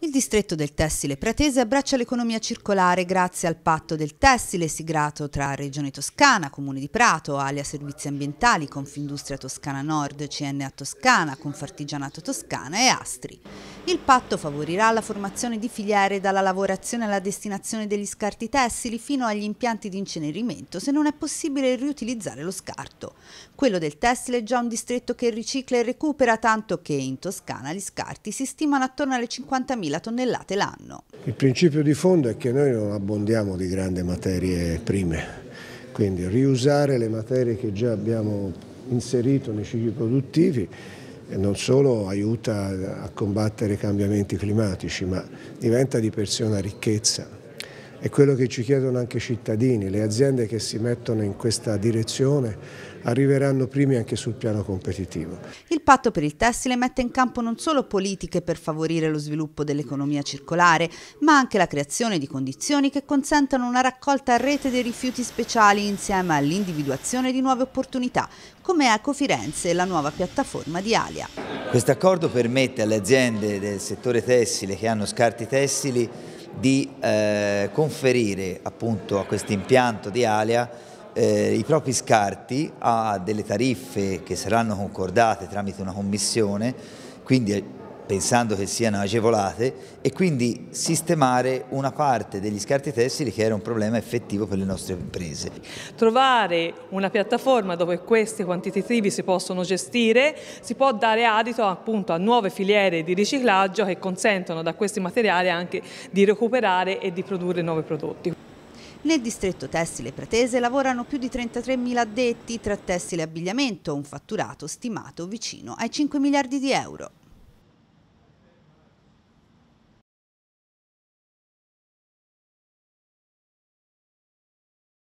Il distretto del tessile pratese abbraccia l'economia circolare grazie al patto del tessile siglato tra Regione Toscana, Comune di Prato, Alia Servizi Ambientali, Confindustria Toscana Nord, CNA Toscana, Confartigianato Toscana e Astri. Il patto favorirà la formazione di filiere dalla lavorazione alla destinazione degli scarti tessili fino agli impianti di incenerimento se non è possibile riutilizzare lo scarto. Quello del tessile è già un distretto che ricicla e recupera tanto che in Toscana gli scarti si stimano attorno alle 50.000 100.000 tonnellate l'anno. Il principio di fondo è che noi non abbondiamo di grandi materie prime, quindi riusare le materie che già abbiamo inserito nei cicli produttivi eh, non solo aiuta a combattere i cambiamenti climatici, ma diventa di per sé una ricchezza è quello che ci chiedono anche i cittadini, le aziende che si mettono in questa direzione arriveranno primi anche sul piano competitivo. Il patto per il tessile mette in campo non solo politiche per favorire lo sviluppo dell'economia circolare, ma anche la creazione di condizioni che consentano una raccolta a rete dei rifiuti speciali insieme all'individuazione di nuove opportunità, come Eco Firenze, la nuova piattaforma di Alia. Questo accordo permette alle aziende del settore tessile che hanno scarti tessili di eh, conferire appunto a questo impianto di Alia eh, i propri scarti a delle tariffe che saranno concordate tramite una commissione, quindi pensando che siano agevolate e quindi sistemare una parte degli scarti tessili che era un problema effettivo per le nostre imprese. Trovare una piattaforma dove questi quantitativi si possono gestire si può dare adito appunto a nuove filiere di riciclaggio che consentono da questi materiali anche di recuperare e di produrre nuovi prodotti. Nel distretto tessile pratese lavorano più di 33.000 addetti tra tessile e abbigliamento, un fatturato stimato vicino ai 5 miliardi di euro.